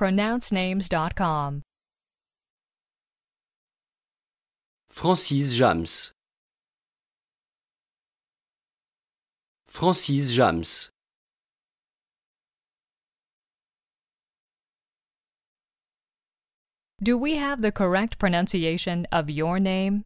pronouncenames.com. Francis James. Francis James. Do we have the correct pronunciation of your name?